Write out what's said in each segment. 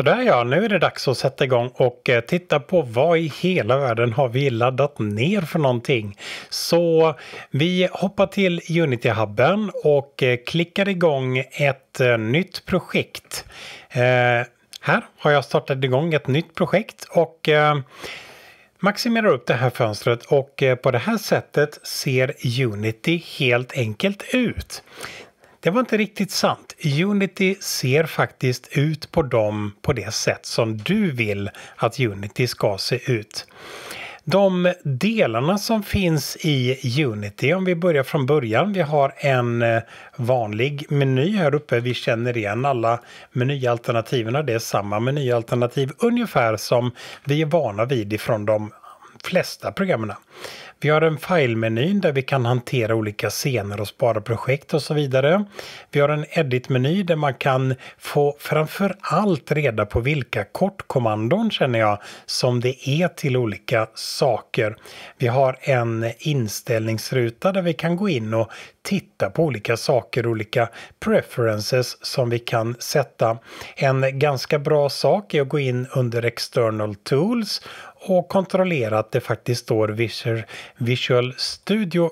Sådär ja, nu är det dags att sätta igång och eh, titta på vad i hela världen har vi laddat ner för någonting. Så vi hoppar till Unity-hubben och eh, klickar igång ett eh, nytt projekt. Eh, här har jag startat igång ett nytt projekt och eh, maximerar upp det här fönstret och på det här sättet ser Unity helt enkelt ut. Det var inte riktigt sant. Unity ser faktiskt ut på dem på det sätt som du vill att Unity ska se ut. De delarna som finns i Unity, om vi börjar från början. Vi har en eh, vanlig meny här uppe. Vi känner igen alla menyalternativen. Det är samma menyalternativ ungefär som vi är vana vid ifrån de flesta programmen. Vi har en filemenyn där vi kan hantera olika scener och spara projekt och så vidare. Vi har en edit-meny där man kan få framför allt reda på vilka kortkommandon känner jag som det är till olika saker. Vi har en inställningsruta där vi kan gå in och titta på olika saker, olika preferences som vi kan sätta. En ganska bra sak är att gå in under external tools och kontrollera att det faktiskt står Visual, Studio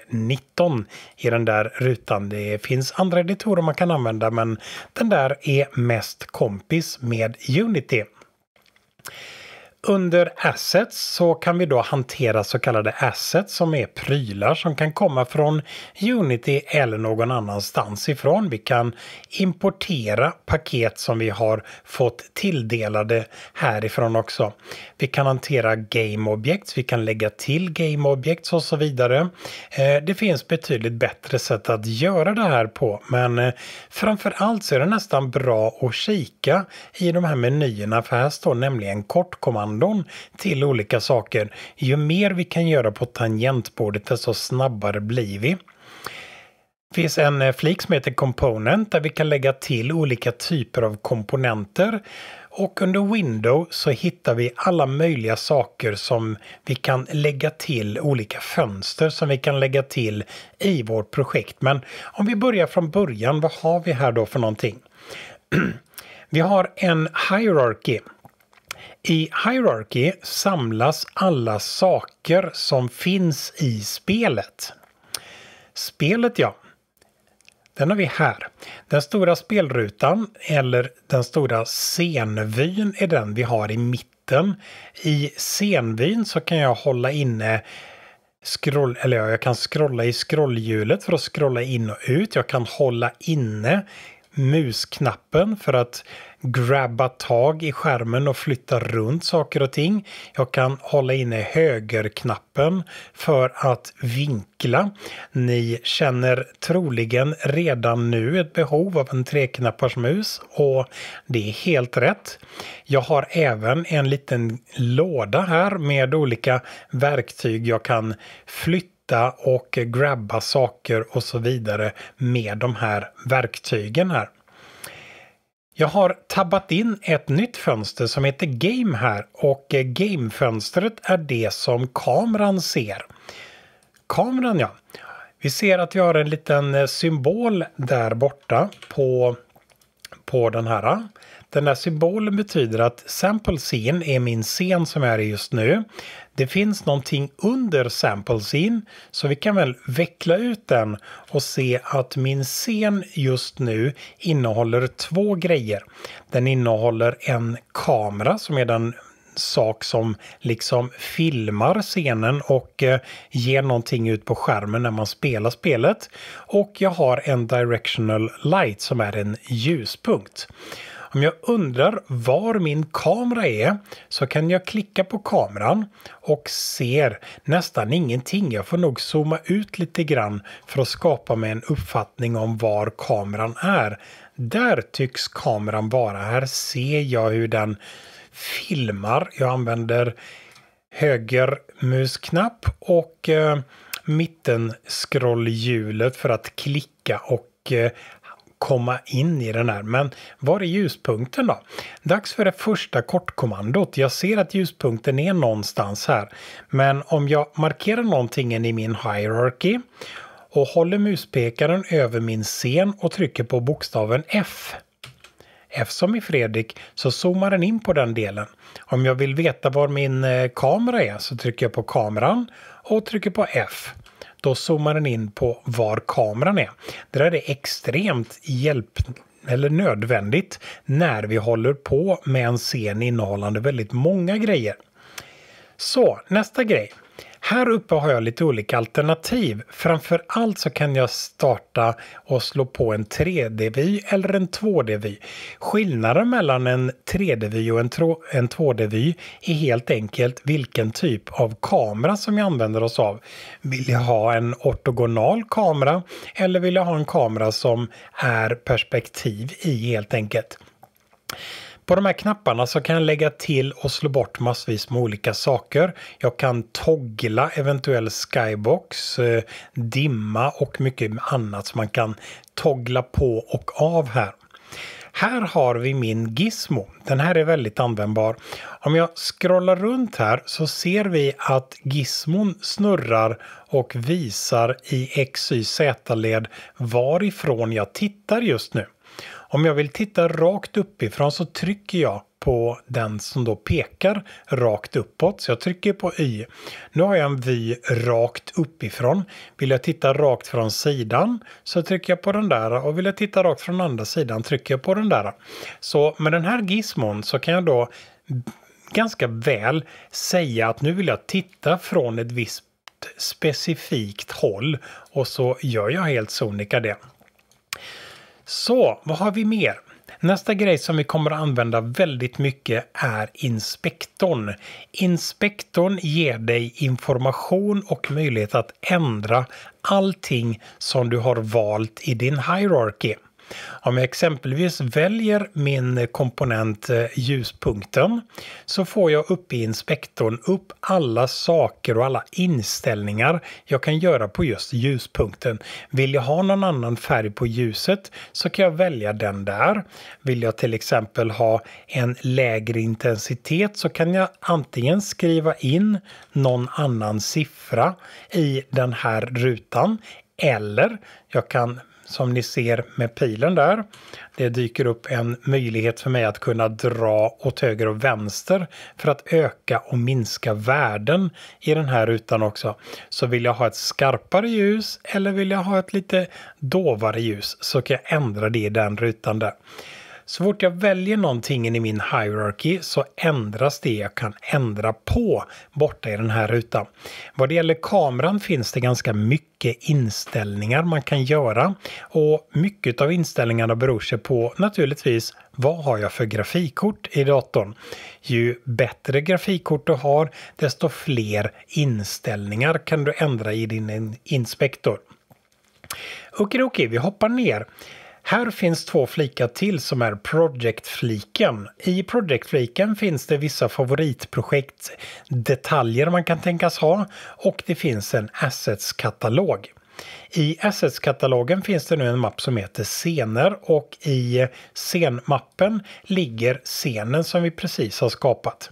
2019 i den där rutan. Det finns andra editorer man kan använda men den där är mest kompis med Unity under assets så kan vi då hantera så kallade assets som är prylar som kan komma från Unity eller någon annanstans ifrån. Vi kan importera paket som vi har fått tilldelade härifrån också. Vi kan hantera game objects, vi kan lägga till game objects och så vidare. Eh, det finns betydligt bättre sätt att göra det här på men eh, framför allt så är det nästan bra att kika i de här menyerna för här står nämligen kortkommandot kommandon till olika saker. Ju mer vi kan göra på tangentbordet desto snabbare blir vi. Det finns en eh, flik som heter Component där vi kan lägga till olika typer av komponenter. Och under Window så hittar vi alla möjliga saker som vi kan lägga till, olika fönster som vi kan lägga till i vårt projekt. Men om vi börjar från början, vad har vi här då för någonting? vi har en hierarchy i Hierarchy samlas alla saker som finns i spelet. Spelet ja, den har vi här. Den stora spelrutan, eller den stora scenvyn, är den vi har i mitten. I scenvyn så kan jag hålla inne scroll, eller jag kan scrolla i scrollhjulet för att scrolla in och ut. Jag kan hålla inne musknappen för att grabba tag i skärmen och flytta runt saker och ting. Jag kan hålla inne högerknappen för att vinkla. Ni känner troligen redan nu ett behov av en treknapparsmus och det är helt rätt. Jag har även en liten låda här med olika verktyg jag kan flytta och grabba saker och så vidare med de här verktygen här. Jag har tabbat in ett nytt fönster som heter Game här och eh, Game-fönstret är det som kameran ser. Kameran ja. Vi ser att vi har en liten eh, symbol där borta på på den här. Den där symbolen betyder att sample scene är min scen som är just nu. Det finns någonting under sample scene så vi kan väl veckla ut den och se att min scen just nu innehåller två grejer. Den innehåller en kamera som är den sak som liksom filmar scenen och eh, ger någonting ut på skärmen när man spelar spelet. Och jag har en directional light som är en ljuspunkt. Om jag undrar var min kamera är så kan jag klicka på kameran och ser nästan ingenting. Jag får nog zooma ut lite grann för att skapa mig en uppfattning om var kameran är. Där tycks kameran vara. Här ser jag hur den filmar. Jag använder höger musknapp och eh, mittenscrollhjulet för att klicka och eh, komma in i den här. Men var är ljuspunkten då? Dags för det första kortkommandot. Jag ser att ljuspunkten är någonstans här. Men om jag markerar någonting i min hierarchy och håller muspekaren över min scen och trycker på bokstaven F Eftersom i Fredrik så zoomar den in på den delen. Om jag vill veta var min eh, kamera är så trycker jag på kameran och trycker på F. Då zoomar den in på var kameran är. Det där är extremt hjälp eller nödvändigt när vi håller på med en scen innehållande väldigt många grejer. Så nästa grej. Här uppe har jag lite olika alternativ. Framförallt så kan jag starta och slå på en 3D-vy eller en 2D-vy. Skillnaden mellan en 3D-vy och en 2D-vy är helt enkelt vilken typ av kamera som jag använder oss av. Vill jag ha en ortogonal kamera eller vill jag ha en kamera som är perspektiv i helt enkelt? På de här knapparna så kan jag lägga till och slå bort massvis med olika saker. Jag kan toggla eventuell skybox, eh, dimma och mycket annat som man kan toggla på och av här. Här har vi min Gizmo. Den här är väldigt användbar. Om jag scrollar runt här så ser vi att Gizmon snurrar och visar i XYZ-led varifrån jag tittar just nu. Om jag vill titta rakt uppifrån så trycker jag på den som då pekar rakt uppåt. Så jag trycker på Y. Nu har jag en vy rakt uppifrån. Vill jag titta rakt från sidan så trycker jag på den där och vill jag titta rakt från andra sidan trycker jag på den där. Så med den här gizmon så kan jag då ganska väl säga att nu vill jag titta från ett visst specifikt håll och så gör jag helt sonika det. Så, vad har vi mer? Nästa grej som vi kommer att använda väldigt mycket är inspektorn. Inspektorn ger dig information och möjlighet att ändra allting som du har valt i din hierarchy. Om jag exempelvis väljer min komponent eh, ljuspunkten så får jag uppe i inspektorn upp alla saker och alla inställningar jag kan göra på just ljuspunkten. Vill jag ha någon annan färg på ljuset så kan jag välja den där. Vill jag till exempel ha en lägre intensitet så kan jag antingen skriva in någon annan siffra i den här rutan eller jag kan som ni ser med pilen där. Det dyker upp en möjlighet för mig att kunna dra åt höger och vänster för att öka och minska värden i den här rutan också. Så vill jag ha ett skarpare ljus eller vill jag ha ett lite dovare ljus så kan jag ändra det i den rutan där. Så fort jag väljer någonting i min hierarchy så ändras det jag kan ändra på borta i den här rutan. Vad det gäller kameran finns det ganska mycket inställningar man kan göra och mycket av inställningarna beror sig på naturligtvis vad har jag för grafikkort i datorn? Ju bättre grafikkort du har, desto fler inställningar kan du ändra i din inspektor. Okidoki, vi hoppar ner. Här finns två flikar till som är Project-fliken. I Project-fliken finns det vissa favoritprojekt, detaljer man kan tänkas ha och det finns en Assets-katalog. I Assets-katalogen finns det nu en mapp som heter Scener och i scenmappen ligger scenen som vi precis har skapat.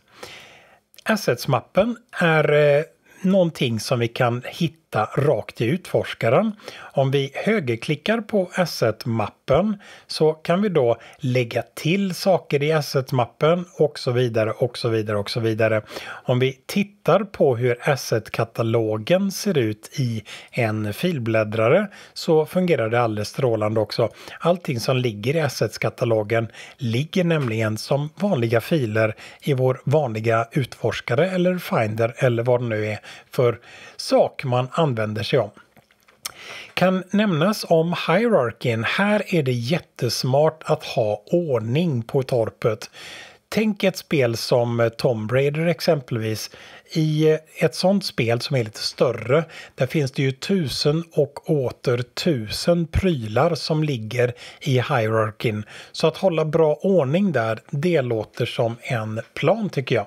Assets-mappen är eh, någonting som vi kan hitta hitta rakt i utforskaren. Om vi högerklickar på asset-mappen så kan vi då lägga till saker i asset-mappen och så vidare och så vidare och så vidare. Om vi tittar på hur asset-katalogen ser ut i en filbläddrare så fungerar det alldeles strålande också. Allting som ligger i asset-katalogen ligger nämligen som vanliga filer i vår vanliga utforskare eller finder eller vad det nu är för sak man använder sig av. Kan nämnas om hierarkin. Här är det jättesmart att ha ordning på torpet. Tänk ett spel som Tomb Raider exempelvis. I ett sånt spel som är lite större, där finns det ju tusen och åter tusen prylar som ligger i hierarkin. Så att hålla bra ordning där, det låter som en plan tycker jag.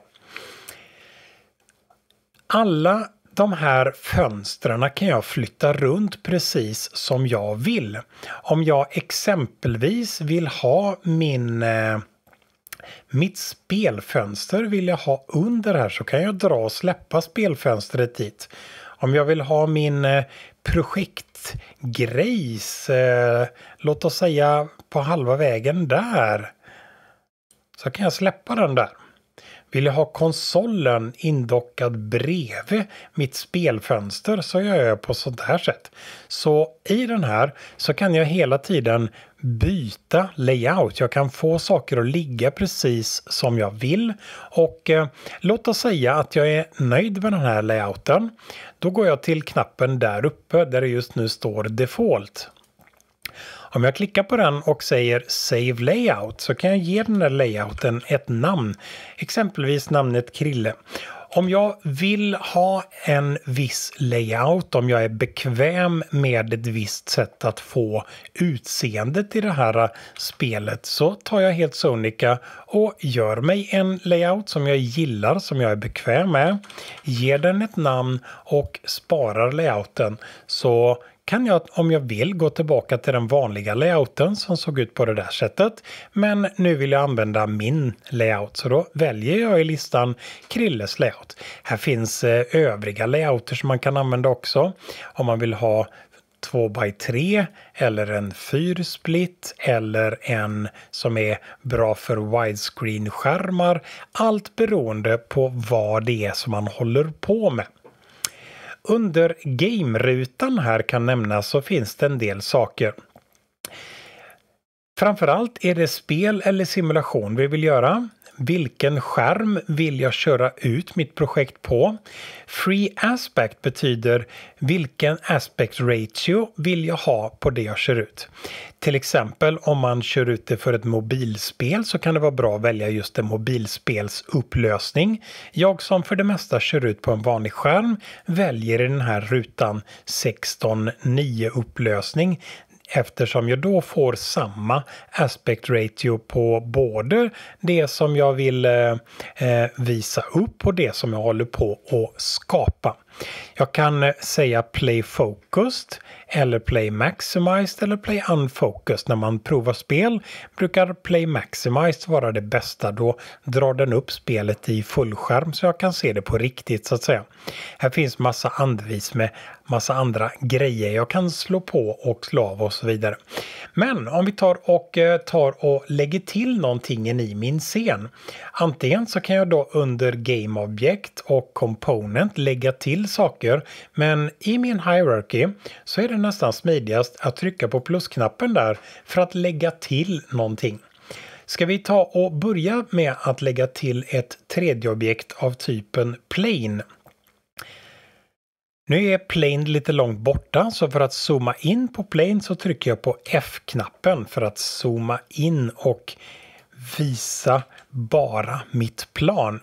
Alla de här fönstren kan jag flytta runt precis som jag vill. Om jag exempelvis vill ha min eh, mitt spelfönster vill jag ha under här så kan jag dra och släppa spelfönstret dit. Om jag vill ha min eh, projektgrejs, eh, låt oss säga på halva vägen där, så kan jag släppa den där. Vill jag ha konsolen indockad bredvid mitt spelfönster så gör jag på sånt här sätt. Så i den här så kan jag hela tiden byta layout. Jag kan få saker att ligga precis som jag vill. Och eh, låt oss säga att jag är nöjd med den här layouten. Då går jag till knappen där uppe där det just nu står default. Om jag klickar på den och säger Save Layout så kan jag ge den där layouten ett namn, exempelvis namnet Krille. Om jag vill ha en viss layout, om jag är bekväm med ett visst sätt att få utseendet i det här spelet så tar jag helt Sonica och gör mig en layout som jag gillar, som jag är bekväm med, ger den ett namn och sparar layouten så kan jag om jag vill gå tillbaka till den vanliga layouten som såg ut på det där sättet. Men nu vill jag använda min layout så då väljer jag i listan Krilles layout. Här finns eh, övriga layouter som man kan använda också om man vill ha 2x3 eller en fyrsplit, eller en som är bra för widescreen-skärmar. Allt beroende på vad det är som man håller på med. Under game-rutan här kan nämnas så finns det en del saker. Framförallt är det spel eller simulation vi vill göra. Vilken skärm vill jag köra ut mitt projekt på? Free aspect betyder vilken aspect ratio vill jag ha på det jag kör ut? Till exempel om man kör ut det för ett mobilspel så kan det vara bra att välja just en mobilspelsupplösning. Jag som för det mesta kör ut på en vanlig skärm väljer i den här rutan 16.9 upplösning eftersom jag då får samma aspect ratio på både det som jag vill eh, eh visa upp och det som jag håller på att skapa. Jag kan eh, säga play focused eller Play Maximized eller Play Unfocused. När man provar spel brukar Play Maximized vara det bästa. Då drar den upp spelet i fullskärm så jag kan se det på riktigt så att säga. Här finns massa andvis med massa andra grejer jag kan slå på och slå av och så vidare. Men om vi tar och eh, tar och lägger till någonting i min scen. Antingen så kan jag då under Game Object och Component lägga till saker men i min hierarchy så är det nästan smidigast att trycka på plusknappen där för att lägga till någonting. Ska vi ta och börja med att lägga till ett tredje objekt av typen plane. Nu är plane lite långt borta så för att zooma in på plane så trycker jag på F-knappen för att zooma in och visa bara mitt plan.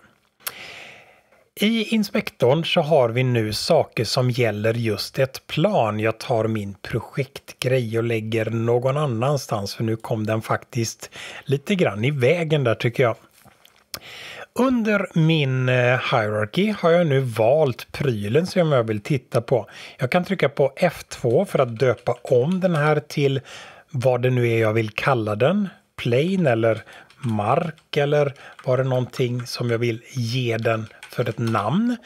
I inspektorn så har vi nu saker som gäller just ett plan. Jag tar min projektgrej och lägger någon annanstans för nu kom den faktiskt lite grann i vägen där tycker jag. Under min eh, hierarchy har jag nu valt prylen som jag vill titta på. Jag kan trycka på F2 för att döpa om den här till vad det nu är jag vill kalla den. Plane eller mark eller var det någonting som jag vill ge den för ett namn.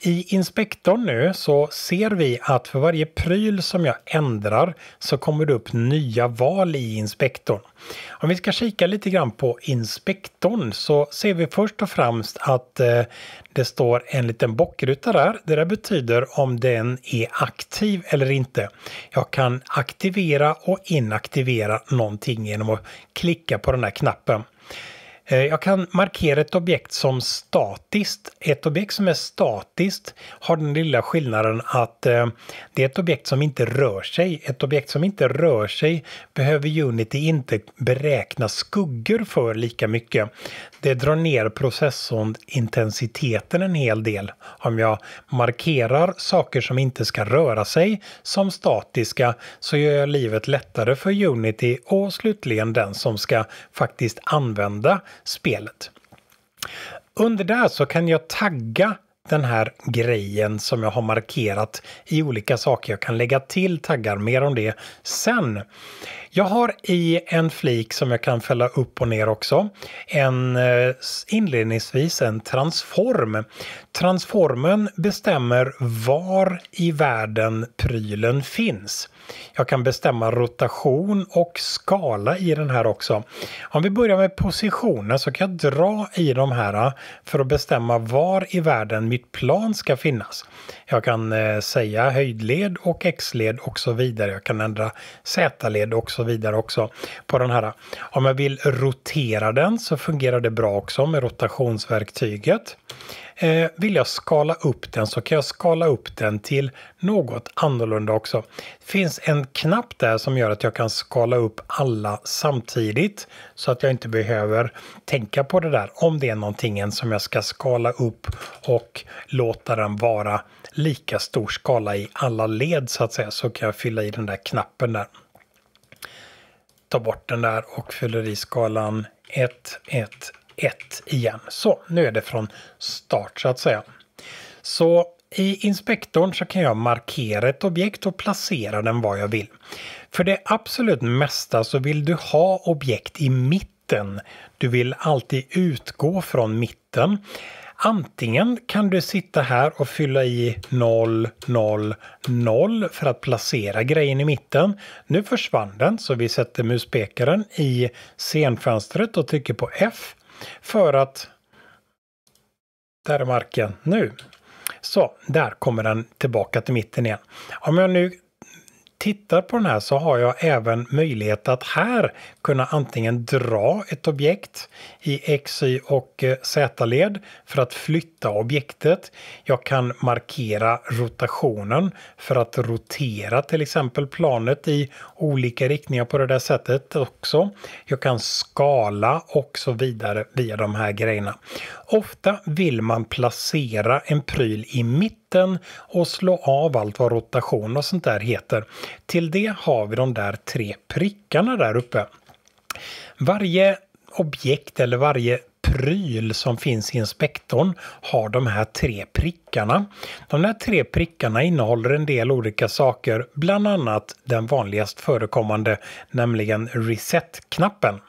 I inspektorn nu så ser vi att för varje pryl som jag ändrar så kommer det upp nya val i inspektorn. Om vi ska kika lite grann på inspektorn så ser vi först och främst att eh, det står en liten bockruta där. Det där betyder om den är aktiv eller inte. Jag kan aktivera och inaktivera någonting genom att klicka på den här knappen. Eh, jag kan markera ett objekt som statiskt. Ett objekt som är statiskt har den lilla skillnaden att eh, det är ett objekt som inte rör sig. Ett objekt som inte rör sig behöver Unity inte beräkna skuggor för lika mycket. Det drar ner processorn intensiteten en hel del. Om jag markerar saker som inte ska röra sig som statiska så gör jag livet lättare för Unity och slutligen den som ska faktiskt använda spelet. Under där så kan jag tagga den här grejen som jag har markerat i olika saker. Jag kan lägga till taggar, mer om det sen. Jag har i en flik som jag kan fälla upp och ner också, en, eh, inledningsvis en transform. Transformen bestämmer var i världen prylen finns. Jag kan bestämma rotation och skala i den här också. Om vi börjar med positionen så kan jag dra i de här äh, för att bestämma var i världen mitt plan ska finnas. Jag kan äh, säga höjdled och x-led och så vidare. Jag kan ändra z-led och så vidare också på den här. Om jag vill rotera den så fungerar det bra också med rotationsverktyget. Eh, vill jag skala upp den så kan jag skala upp den till något annorlunda också. Det finns en knapp där som gör att jag kan skala upp alla samtidigt så att jag inte behöver tänka på det där om det är någonting som jag ska skala upp och låta den vara lika stor skala i alla led så att säga så kan jag fylla i den där knappen där. Ta bort den där och fyller i skalan 1, 1, 1 igen. Så, nu är det från start så att säga. Så i inspektorn så kan jag markera ett objekt och placera den var jag vill. För det absolut mesta så vill du ha objekt i mitten. Du vill alltid utgå från mitten. Antingen kan du sitta här och fylla i 0, 0, 0 för att placera grejen i mitten. Nu försvann den så vi sätter muspekaren i scenfönstret och trycker på F för att... Där är marken nu. Så, där kommer den tillbaka till mitten igen. Om jag nu tittar på den här så har jag även möjlighet att här kunna antingen dra ett objekt i x, y och eh, z-led för att flytta objektet. Jag kan markera rotationen för att rotera till exempel planet i olika riktningar på det där sättet också. Jag kan skala och så vidare via de här grejerna. Ofta vill man placera en pryl i mitten och slå av allt vad rotation och sånt där heter. Till det har vi de där tre prickarna där uppe. Varje objekt eller varje pryl som finns i inspektorn har de här tre prickarna. De här tre prickarna innehåller en del olika saker, bland annat den vanligast förekommande, nämligen reset-knappen.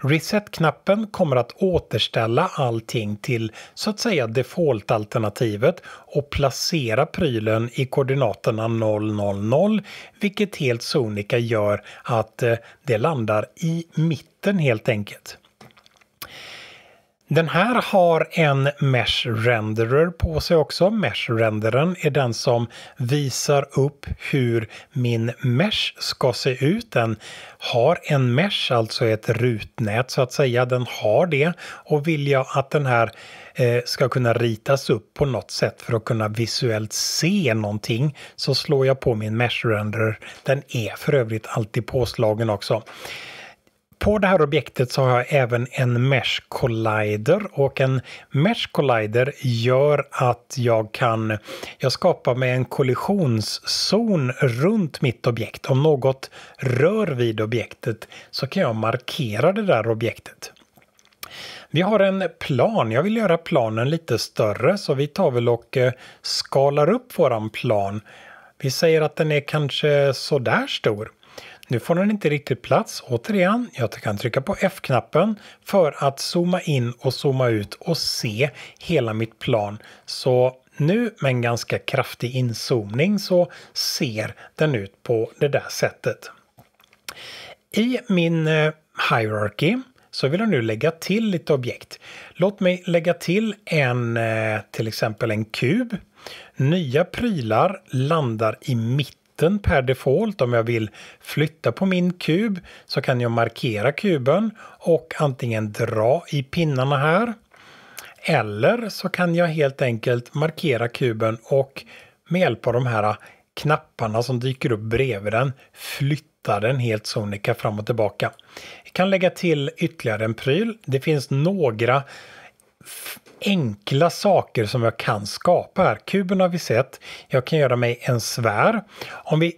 Reset-knappen kommer att återställa allting till så att säga default-alternativet och placera prylen i koordinaterna 000 vilket helt sonika gör att eh, det landar i mitten helt enkelt. Den här har en Mesh Renderer på sig också. Mesh Renderern är den som visar upp hur min Mesh ska se ut. Den har en Mesh, alltså ett rutnät så att säga. Den har det och vill jag att den här eh, ska kunna ritas upp på något sätt för att kunna visuellt se någonting så slår jag på min Mesh Renderer. Den är för övrigt alltid påslagen också. På det här objektet så har jag även en Mesh Collider och en Mesh Collider gör att jag kan, jag skapar mig en kollisionszon runt mitt objekt. Om något rör vid objektet så kan jag markera det där objektet. Vi har en plan. Jag vill göra planen lite större så vi tar väl och eh, skalar upp våran plan. Vi säger att den är kanske sådär stor. Nu får den inte riktigt plats. Återigen, jag kan trycka på F-knappen för att zooma in och zooma ut och se hela mitt plan. Så nu med en ganska kraftig inzoomning så ser den ut på det där sättet. I min eh, hierarchy så vill jag nu lägga till lite objekt. Låt mig lägga till en, eh, till exempel en kub. Nya prylar landar i mitten vatten per default. Om jag vill flytta på min kub så kan jag markera kuben och antingen dra i pinnarna här eller så kan jag helt enkelt markera kuben och med hjälp av de här knapparna som dyker upp bredvid den flytta den helt sonika fram och tillbaka. Jag kan lägga till ytterligare en pryl. Det finns några enkla saker som jag kan skapa här. Kuben har vi sett. Jag kan göra mig en sfär. Om vi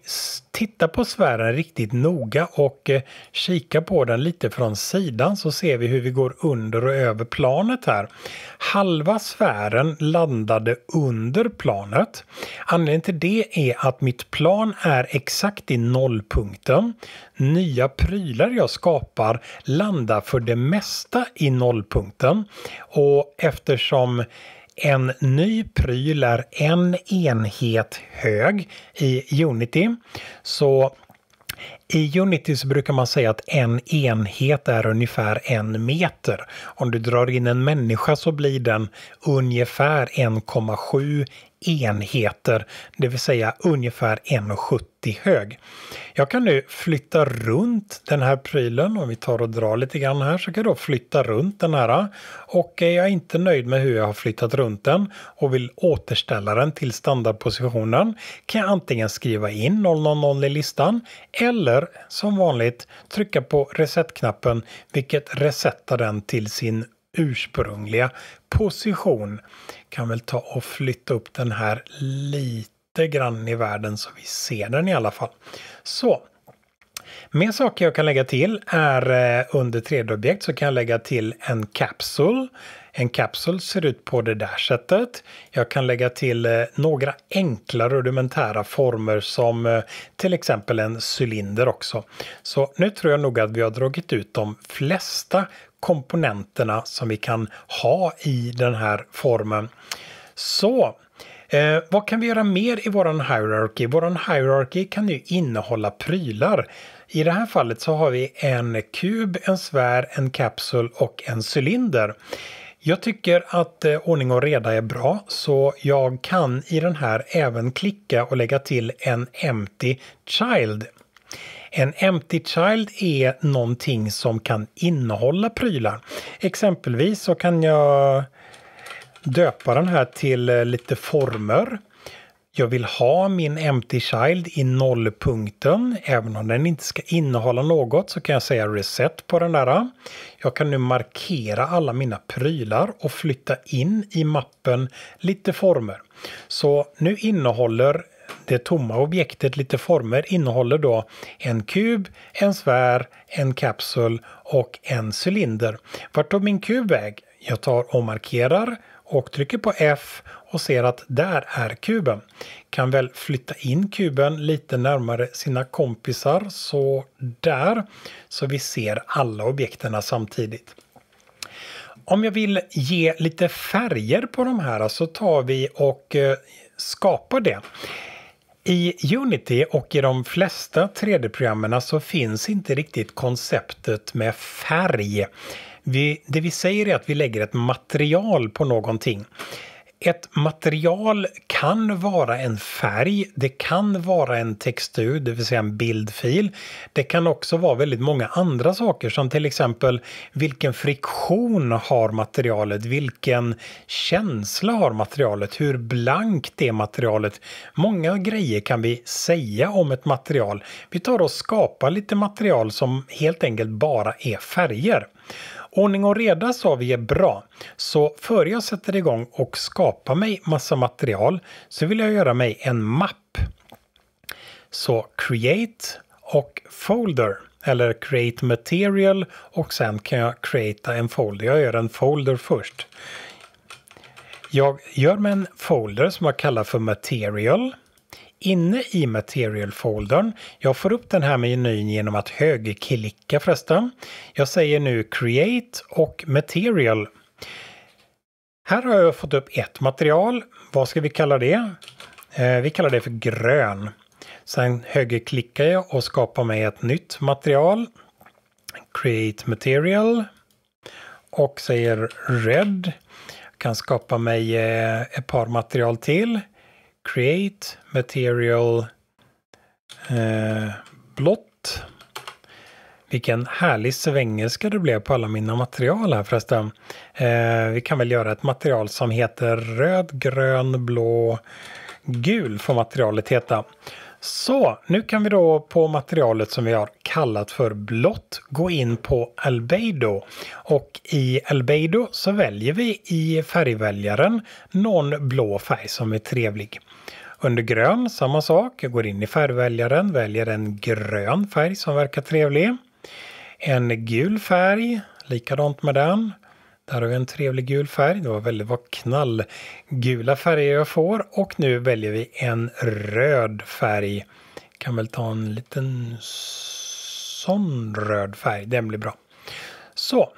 tittar på sfären riktigt noga och eh, kikar på den lite från sidan så ser vi hur vi går under och över planet här. Halva sfären landade under planet. Anledningen till det är att mitt plan är exakt i nollpunkten nya prylar jag skapar landar för det mesta i nollpunkten. Och eftersom en ny pryl är en enhet hög i Unity så i Unity så brukar man säga att en enhet är ungefär en meter. Om du drar in en människa så blir den ungefär 1,7 enheter, det vill säga ungefär 1,70 hög. Jag kan nu flytta runt den här prylen, om vi tar och drar lite grann här, så kan jag då flytta runt den här. Och är jag inte nöjd med hur jag har flyttat runt den och vill återställa den till standardpositionen kan jag antingen skriva in 000 i listan eller som vanligt trycka på reset-knappen vilket resetar den till sin ursprungliga position kan väl ta och flytta upp den här lite grann i världen så vi ser den i alla fall. Så. Mer saker jag kan lägga till är eh, under 3D-objekt så kan jag lägga till en kapsel. En kapsel ser ut på det där sättet. Jag kan lägga till eh, några enkla rudimentära former som eh, till exempel en cylinder också. Så nu tror jag nog att vi har dragit ut de flesta komponenterna som vi kan ha i den här formen. Så Eh, vad kan vi göra mer i våran hierarchy? Våran hierarchy kan ju innehålla prylar. I det här fallet så har vi en kub, en sfär, en kapsel och en cylinder. Jag tycker att eh, ordning och reda är bra så jag kan i den här även klicka och lägga till en empty child en empty child är någonting som kan innehålla prylar. Exempelvis så kan jag döpa den här till eh, lite former. Jag vill ha min empty child i nollpunkten. Även om den inte ska innehålla något så kan jag säga reset på den där. Jag kan nu markera alla mina prylar och flytta in i mappen lite former. Så nu innehåller det tomma objektet lite former innehåller då en kub, en sfär, en kapsel och en cylinder. Vart tog min kub väg? Jag tar och markerar och trycker på F och ser att där är kuben. Kan väl flytta in kuben lite närmare sina kompisar så där så vi ser alla objekterna samtidigt. Om jag vill ge lite färger på de här så tar vi och eh, skapar det. I Unity och i de flesta 3D-programmen så finns inte riktigt konceptet med färg. Vi, det vi säger är att vi lägger ett material på någonting ett material kan vara en färg, det kan vara en textur, det vill säga en bildfil. Det kan också vara väldigt många andra saker som till exempel vilken friktion har materialet, vilken känsla har materialet, hur blankt är materialet. Många grejer kan vi säga om ett material. Vi tar och skapar lite material som helt enkelt bara är färger. Ordning och reda sa vi är bra, så före jag sätter igång och skapar mig massa material så vill jag göra mig en mapp. Så create och folder eller create material och sen kan jag create en folder. Jag gör en folder först. Jag gör mig en folder som jag kallar för material inne i material-foldern. Jag får upp den här menyn genom att högerklicka förresten. Jag säger nu Create och Material. Här har jag fått upp ett material. Vad ska vi kalla det? Eh, vi kallar det för grön. Sen högerklickar jag och skapar mig ett nytt material. Create material. Och säger red. Jag kan skapa mig eh, ett par material till create material eh, blått. Vilken härlig svengelska det blev på alla mina material här förresten. Eh, vi kan väl göra ett material som heter röd, grön, blå, gul får materialet heta. Så, nu kan vi då på materialet som vi har kallat för blått gå in på albedo. Och i albedo så väljer vi i färgväljaren någon blå färg som är trevlig. Under grön, samma sak. Jag går in i färgväljaren, väljer en grön färg som verkar trevlig. En gul färg, likadant med den. Där har vi en trevlig gul färg. Det var väldigt vad knallgula färger jag får. Och nu väljer vi en röd färg. Kan väl ta en liten sån röd färg. Den blir bra. Så,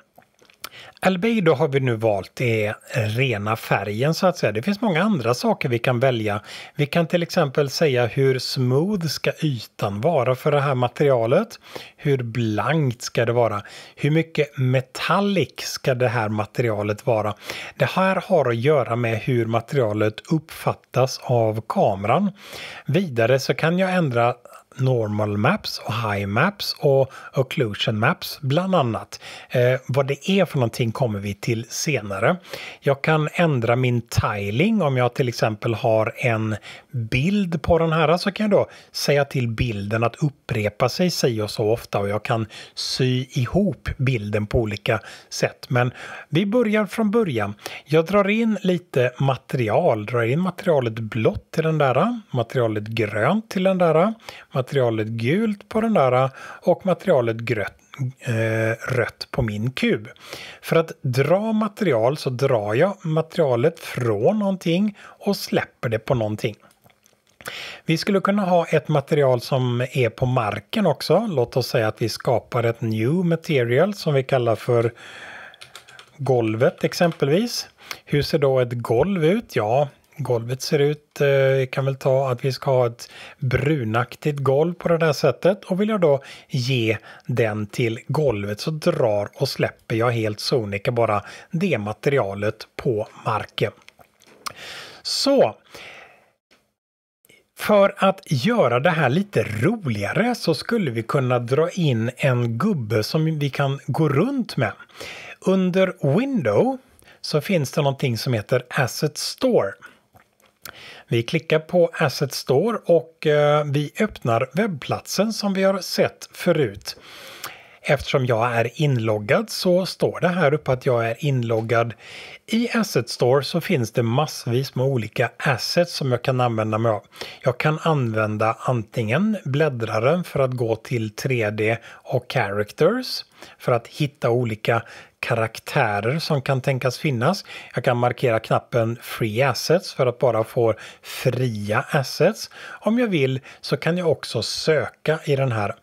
Albedo har vi nu valt, det är rena färgen så att säga. Det finns många andra saker vi kan välja. Vi kan till exempel säga hur smooth ska ytan vara för det här materialet? Hur blankt ska det vara? Hur mycket metallic ska det här materialet vara? Det här har att göra med hur materialet uppfattas av kameran. Vidare så kan jag ändra normal maps och high maps och occlusion maps bland annat. Eh, vad det är för någonting kommer vi till senare. Jag kan ändra min tiling om jag till exempel har en bild på den här så kan jag då säga till bilden att upprepa sig si och så ofta och jag kan sy ihop bilden på olika sätt. Men vi börjar från början. Jag drar in lite material, drar in materialet blått till den där, materialet grönt till den där, materialet gult på den där och materialet grött eh, rött på min kub. För att dra material så drar jag materialet från någonting och släpper det på någonting. Vi skulle kunna ha ett material som är på marken också. Låt oss säga att vi skapar ett new material som vi kallar för golvet exempelvis. Hur ser då ett golv ut? Ja, golvet ser ut, vi eh, kan väl ta att vi ska ha ett brunaktigt golv på det där sättet och vill jag då ge den till golvet så drar och släpper jag helt sonika bara det materialet på marken. Så för att göra det här lite roligare så skulle vi kunna dra in en gubbe som vi kan gå runt med. Under Window så finns det någonting som heter Asset Store. Vi klickar på Asset Store och eh, vi öppnar webbplatsen som vi har sett förut. Eftersom jag är inloggad så står det här uppe att jag är inloggad. I Asset Store så finns det massvis med olika assets som jag kan använda mig av. Jag kan använda antingen bläddraren för att gå till 3D och characters för att hitta olika karaktärer som kan tänkas finnas. Jag kan markera knappen Free Assets för att bara få fria assets. Om jag vill så kan jag också söka i den här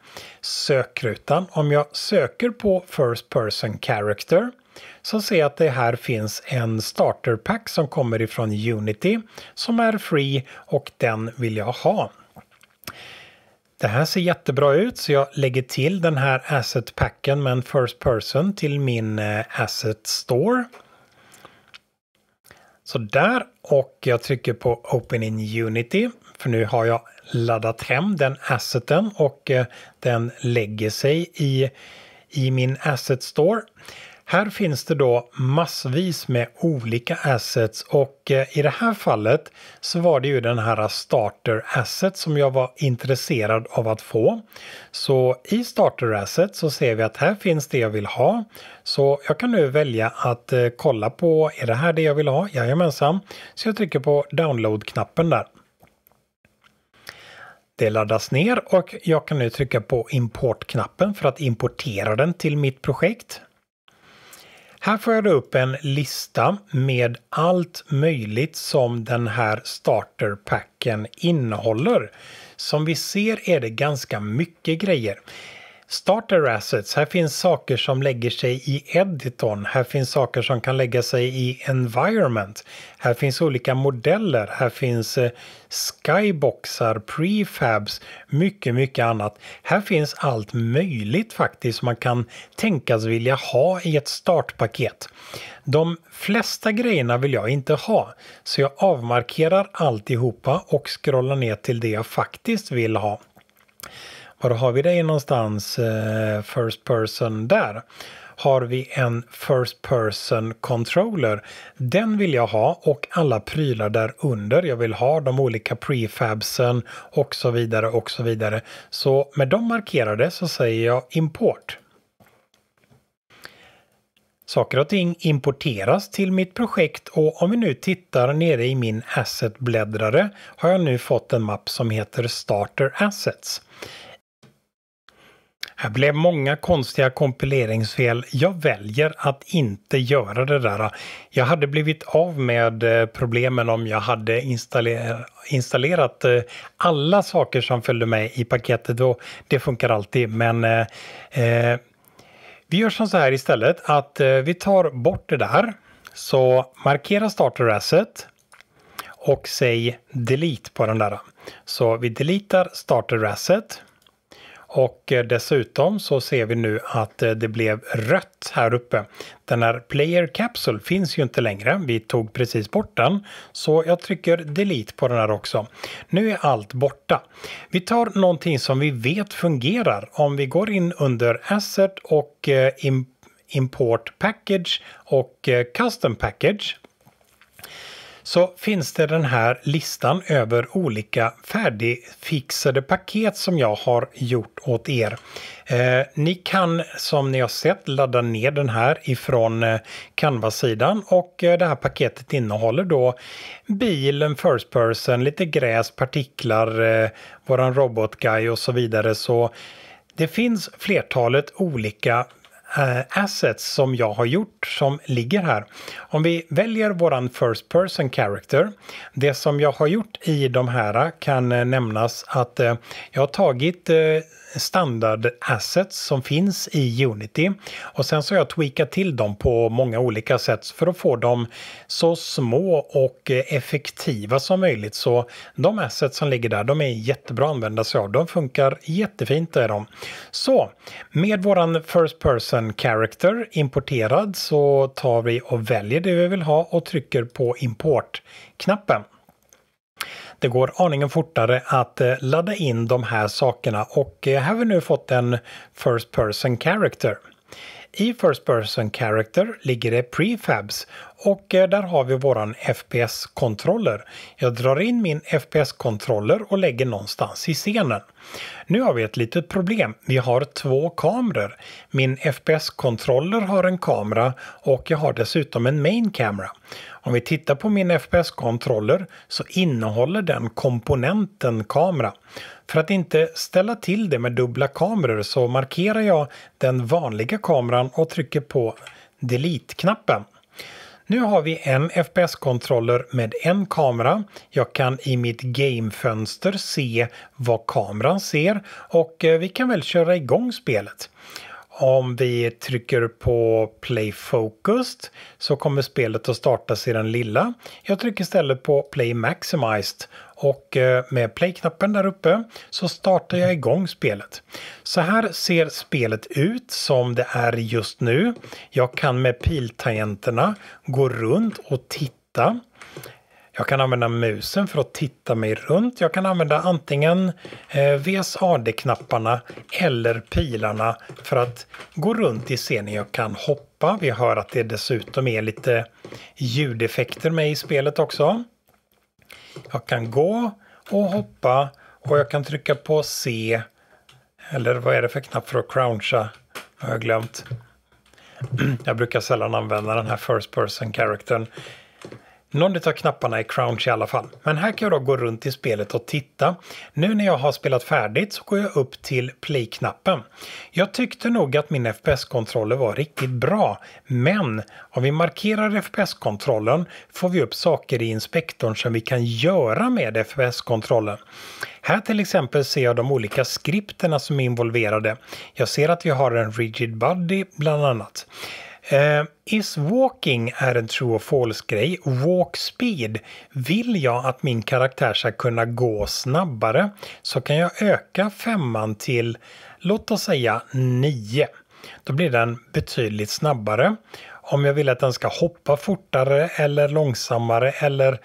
sökrutan. Om jag söker på First Person Character så ser jag att det här finns en starterpack som kommer ifrån Unity som är free och den vill jag ha det här ser jättebra ut så jag lägger till den här asset packen med en first person till min eh, asset store. Så där och jag trycker på Open in Unity för nu har jag laddat hem den asseten och eh, den lägger sig i, i min asset store. Här finns det då massvis med olika assets och eh, i det här fallet så var det ju den här starter asset som jag var intresserad av att få. Så i starter asset så ser vi att här finns det jag vill ha. Så jag kan nu välja att eh, kolla på, är det här det jag vill ha? Jajamensan. Så jag trycker på download-knappen där. Det laddas ner och jag kan nu trycka på import-knappen för att importera den till mitt projekt. Här får jag då upp en lista med allt möjligt som den här starterpacken innehåller. Som vi ser är det ganska mycket grejer starter assets. Här finns saker som lägger sig i editorn. Här finns saker som kan lägga sig i environment. Här finns olika modeller. Här finns eh, skyboxar, prefabs, mycket, mycket annat. Här finns allt möjligt faktiskt som man kan tänkas vilja ha i ett startpaket. De flesta grejerna vill jag inte ha, så jag avmarkerar alltihopa och scrollar ner till det jag faktiskt vill ha. Var har vi dig någonstans? Eh, first person där har vi en First Person Controller. Den vill jag ha och alla prylar där under. Jag vill ha de olika prefabsen och så vidare och så vidare. Så med de markerade så säger jag import. Saker och ting importeras till mitt projekt och om vi nu tittar nere i min asset-bläddrare har jag nu fått en mapp som heter Starter Assets. Det blev många konstiga kompileringsfel. Jag väljer att inte göra det där. Jag hade blivit av med eh, problemen om jag hade installer installerat eh, alla saker som följde med i paketet och det funkar alltid, men eh, eh vi gör som så här istället att vi tar bort det där. Så markera starter asset och säg delete på den där. Så vi deletar starter asset. Och eh, dessutom så ser vi nu att eh, det blev rött här uppe. Den här Player Capsule finns ju inte längre. Vi tog precis bort den. Så jag trycker delete på den här också. Nu är allt borta. Vi tar någonting som vi vet fungerar. Om vi går in under Asset och eh, Import Package och Custom Package så finns det den här listan över olika färdigfixade paket som jag har gjort åt er. Eh, ni kan som ni har sett ladda ner den här ifrån eh, Canva-sidan och eh, det här paketet innehåller då bilen, first person, lite gräs, partiklar, eh, våran robotguy och så vidare. Så det finns flertalet olika Eh, assets som jag har gjort som ligger här. Om vi väljer våran First Person Character, det som jag har gjort i de här kan eh, nämnas att eh, jag har tagit standard assets som finns i Unity. Och sen så har jag tweakat till dem på många olika sätt för att få dem så små och effektiva som möjligt. Så de assets som ligger där, de är jättebra att använda sig av. De funkar jättefint är de. Så med våran First Person Character importerad så tar vi och väljer det vi vill ha och trycker på import-knappen. Det går aningen fortare att eh, ladda in de här sakerna och eh, här har vi nu fått en First Person Character. I First Person Character ligger det prefabs och eh, där har vi våran FPS-kontroller. Jag drar in min FPS-kontroller och lägger någonstans i scenen. Nu har vi ett litet problem. Vi har två kameror. Min FPS-kontroller har en kamera och jag har dessutom en main camera. Om vi tittar på min FPS-kontroller så innehåller den komponenten kamera. För att inte ställa till det med dubbla kameror så markerar jag den vanliga kameran och trycker på Delete-knappen. Nu har vi en FPS-kontroller med en kamera. Jag kan i mitt gamefönster se vad kameran ser och eh, vi kan väl köra igång spelet. Om vi trycker på Play Focused så kommer spelet att startas i den lilla. Jag trycker istället på Play Maximized och eh, med Play-knappen där uppe så startar jag igång spelet. Så här ser spelet ut som det är just nu. Jag kan med piltangenterna gå runt och titta jag kan använda musen för att titta mig runt. Jag kan använda antingen eh, VSAD-knapparna eller pilarna för att gå runt i scenen. Jag kan hoppa. Vi hör att det dessutom är lite ljudeffekter med i spelet också. Jag kan gå och hoppa och jag kan trycka på C. Eller vad är det för knapp för att cruncha? Jag har jag glömt. Jag brukar sällan använda den här First Person-charactern. Någon av knapparna är crouch i alla fall. Men här kan jag då gå runt i spelet och titta. Nu när jag har spelat färdigt så går jag upp till play-knappen. Jag tyckte nog att min FPS-kontroller var riktigt bra. Men om vi markerar FPS-kontrollen får vi upp saker i inspektorn som vi kan göra med FPS-kontrollen. Här till exempel ser jag de olika skripterna som är involverade. Jag ser att vi har en rigid body bland annat. Uh, is walking är en true or false-grej. Walk speed. Vill jag att min karaktär ska kunna gå snabbare så kan jag öka femman till, låt oss säga nio. Då blir den betydligt snabbare. Om jag vill att den ska hoppa fortare eller långsammare eller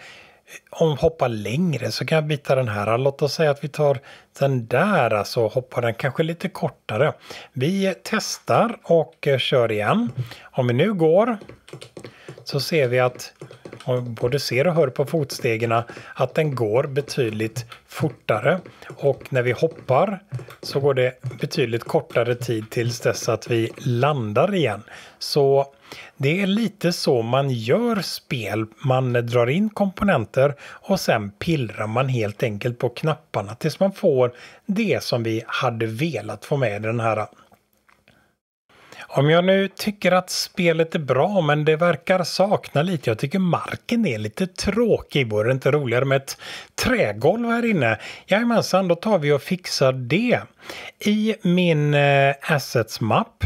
om hoppa längre så kan jag byta den här. Låt oss säga att vi tar den där, alltså hoppar den kanske lite kortare. Vi testar och eh, kör igen. Om vi nu går så ser vi att och både ser och hör på fotstegen att den går betydligt fortare. Och när vi hoppar så går det betydligt kortare tid tills dess att vi landar igen. Så det är lite så man gör spel. Man drar in komponenter och sen pillrar man helt enkelt på knapparna tills man får det som vi hade velat få med den här om jag nu tycker att spelet är bra men det verkar sakna lite. Jag tycker marken är lite tråkig. Vore det inte roligare med ett trägolv här inne? Jajamensan, då tar vi och fixar det. I min eh, assets-mapp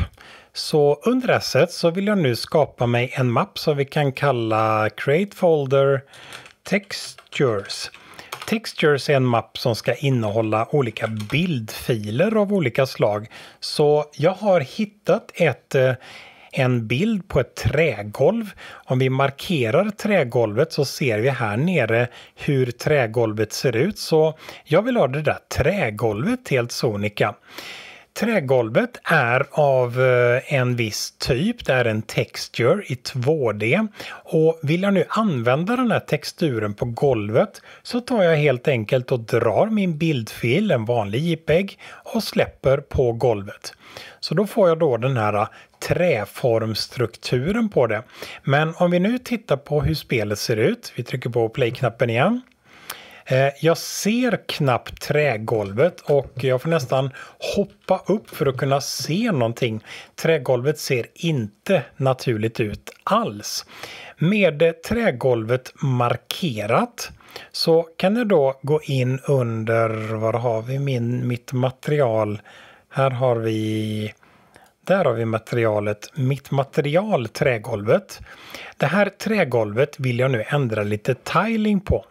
så under assets så vill jag nu skapa mig en mapp som vi kan kalla Create Folder Textures. Textures är en mapp som ska innehålla olika bildfiler av olika slag. Så jag har hittat ett eh, en bild på ett trägolv. Om vi markerar trägolvet så ser vi här nere hur trägolvet ser ut. Så jag vill ha det där trägolvet helt sonika. Trägolvet är av eh, en viss typ, det är en texture i 2D. Och vill jag nu använda den här texturen på golvet så tar jag helt enkelt och drar min bildfil, en vanlig JPEG, och släpper på golvet. Så då får jag då den här eh, träformstrukturen på det. Men om vi nu tittar på hur spelet ser ut, vi trycker på play-knappen igen. Eh, jag ser knappt trägolvet och jag får nästan hoppa upp för att kunna se någonting. Trägolvet ser inte naturligt ut alls. Med trägolvet markerat så kan jag då gå in under, var har vi min, mitt material? Här har vi där har vi materialet Mitt material trägolvet. Det här trägolvet vill jag nu ändra lite tiling på.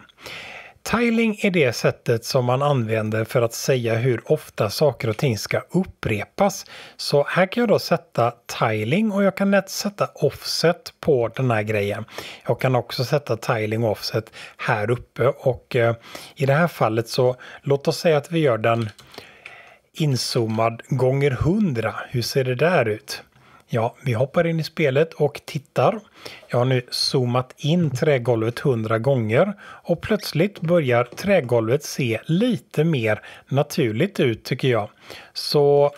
Tiling är det sättet som man använder för att säga hur ofta saker och ting ska upprepas. Så här kan jag då sätta tiling och jag kan lätt sätta offset på den här grejen. Jag kan också sätta tiling offset här uppe och eh, i det här fallet så låt oss säga att vi gör den inzoomad gånger 100. Hur ser det där ut? Ja, vi hoppar in i spelet och tittar. Jag har nu zoomat in trägolvet hundra gånger och plötsligt börjar trägolvet se lite mer naturligt ut tycker jag. Så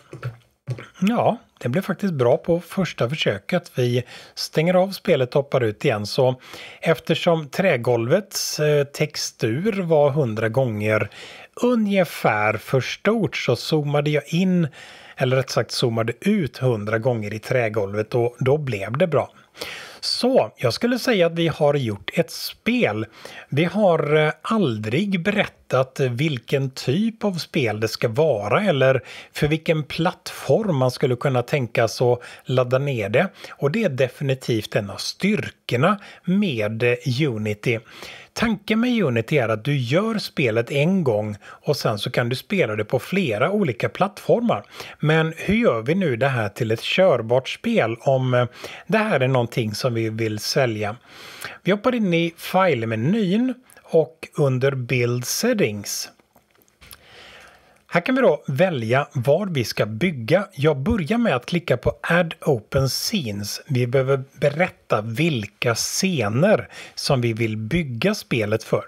ja, det blev faktiskt bra på första försöket. Vi stänger av spelet och hoppar ut igen. Så eftersom trägolvets eh, textur var hundra gånger ungefär för stort så zoomade jag in eller rätt sagt zoomade ut 100 gånger i trägolvet och då blev det bra. Så jag skulle säga att vi har gjort ett spel. Vi har eh, aldrig berättat vilken typ av spel det ska vara eller för vilken plattform man skulle kunna tänka sig att ladda ner det. Och det är definitivt en av styrkorna med eh, Unity. Tanken med Unity är att du gör spelet en gång och sen så kan du spela det på flera olika plattformar. Men hur gör vi nu det här till ett körbart spel om eh, det här är någonting som vi vill sälja? Vi hoppar in i file-menyn och under Build Settings här kan vi då välja vad vi ska bygga. Jag börjar med att klicka på Add Open Scenes. Vi behöver berätta vilka scener som vi vill bygga spelet för.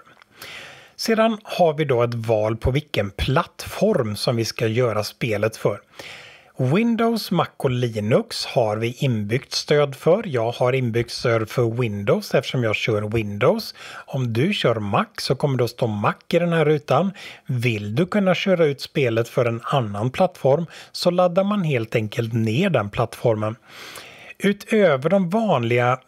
Sedan har vi då ett val på vilken plattform som vi ska göra spelet för. Windows, Mac och Linux har vi inbyggt stöd för. Jag har inbyggt stöd för Windows eftersom jag kör Windows. Om du kör Mac så kommer det att stå Mac i den här rutan. Vill du kunna köra ut spelet för en annan plattform så laddar man helt enkelt ner den plattformen. Utöver de vanliga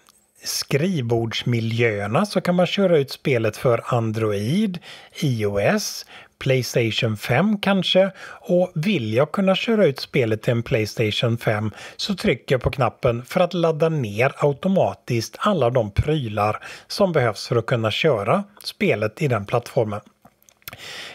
skrivbordsmiljöerna så kan man köra ut spelet för Android, iOS, Playstation 5 kanske och vill jag kunna köra ut spelet till en Playstation 5 så trycker jag på knappen för att ladda ner automatiskt alla de prylar som behövs för att kunna köra spelet i den plattformen.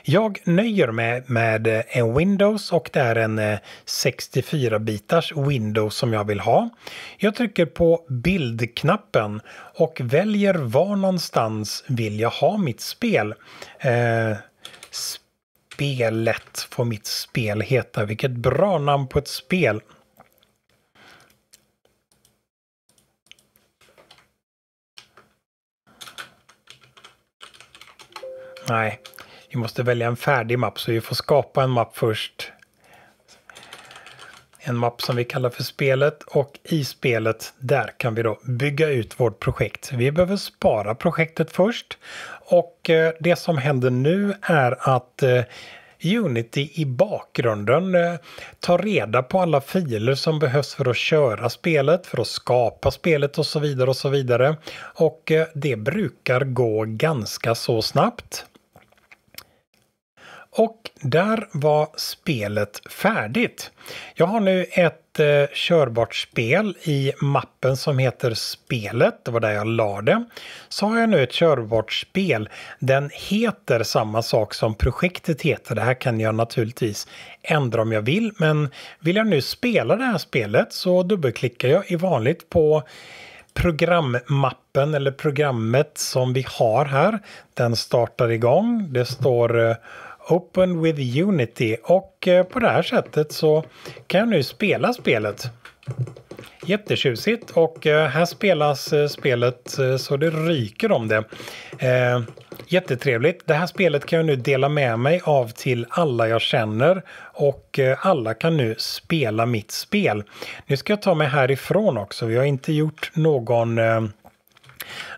Jag nöjer mig med en Windows och det är en 64-bitars eh, Windows som jag vill ha. Jag trycker på bildknappen och väljer var någonstans vill jag ha mitt spel. Eh, Spelet får mitt spel heta. Vilket bra namn på ett spel! Nej, vi måste välja en färdig mapp så vi får skapa en mapp först en mapp som vi kallar för spelet och i spelet där kan vi då bygga ut vårt projekt. Vi behöver spara projektet först och eh, det som händer nu är att eh, Unity i bakgrunden eh, tar reda på alla filer som behövs för att köra spelet, för att skapa spelet och så vidare och så vidare. Och det brukar gå ganska så snabbt. Och där var spelet färdigt. Jag har nu ett eh, körbart spel i mappen som heter Spelet. Det var där jag la det. Så har jag nu ett körbart spel. Den heter samma sak som projektet heter. Det här kan jag naturligtvis ändra om jag vill. Men vill jag nu spela det här spelet så dubbelklickar jag i vanligt på programmappen eller programmet som vi har här. Den startar igång. Det står eh, Open with Unity och eh, på det här sättet så kan jag nu spela spelet. Jättetjusigt och eh, här spelas eh, spelet så det ryker om det. Jättetrevligt. Det här spelet kan jag nu dela med mig av till alla jag känner och alla kan nu spela mitt spel. Nu ska jag ta mig härifrån också. Vi har inte gjort någon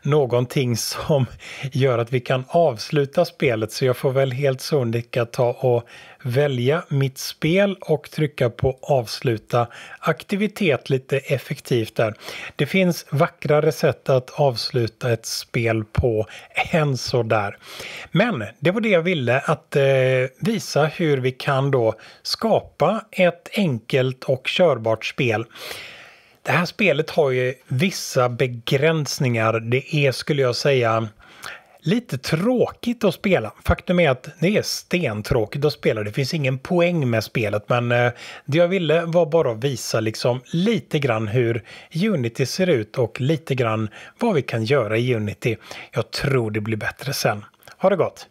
någonting som gör att vi kan avsluta spelet så jag får väl helt sonika ta och välja mitt spel och trycka på avsluta aktivitet lite effektivt där. Det finns vackrare sätt att avsluta ett spel på än så där. Men det var det jag ville att eh, visa hur vi kan då skapa ett enkelt och körbart spel det här spelet har ju vissa begränsningar. Det är, skulle jag säga, lite tråkigt att spela. Faktum är att det är stentråkigt att spela. Det finns ingen poäng med spelet, men eh, det jag ville var bara att visa liksom lite grann hur Unity ser ut och lite grann vad vi kan göra i Unity. Jag tror det blir bättre sen. Ha det gott!